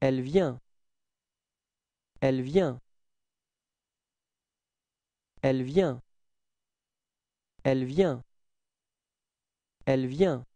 Elle vient. Elle vient. Elle vient. Elle vient. Elle vient.